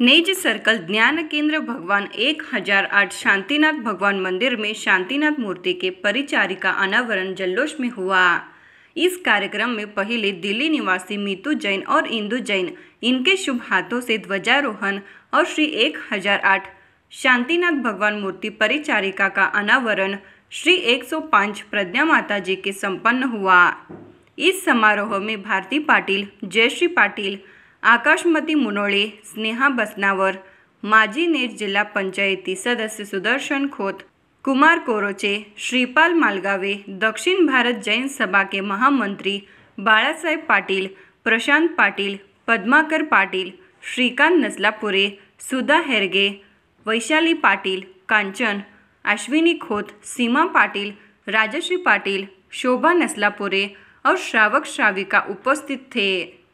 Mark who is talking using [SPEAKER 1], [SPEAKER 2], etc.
[SPEAKER 1] Naz circle ज्ञान केंद्र भगवान 1008 शांतिनाथ भगवान मंदिर में शांतिनाथ मूर्ति के परिचारिका अनावरण जल्लोष में हुआ इस कार्यक्रम में पहले दिल्ली निवासी मीतू जैन और इंदु जैन इनके शुभ हाथों से ध्वजारोहण और श्री 1008 शांतिनाथ भगवान मूर्ति परिचारिका का अनावरण श्री 105 प्रज्ञा माता जी के संपन्न हुआ इस समारोह में भारती पाटिल जयश्री पाटिल आकाशमती मुनोळे स्नेहा बसनावर माजी नेर जिल्हा पंचायती सदस्य सुदर्शन खोत कुमार कोरोचे श्रीपाल मालगावे दक्षिण भारत जैन सभा के महामंत्री बाळासाहेब पाटील प्रशांत पाटील पद्माकर पाटील श्रीकांत नसलापुरे सुधा हेरगे वैशाली पाटील कांचन अश्विनी खोत सीमा पाटील राजश्री पाटील शोभा नसलापुरे और श्रावक श्राविका उपस्थित थे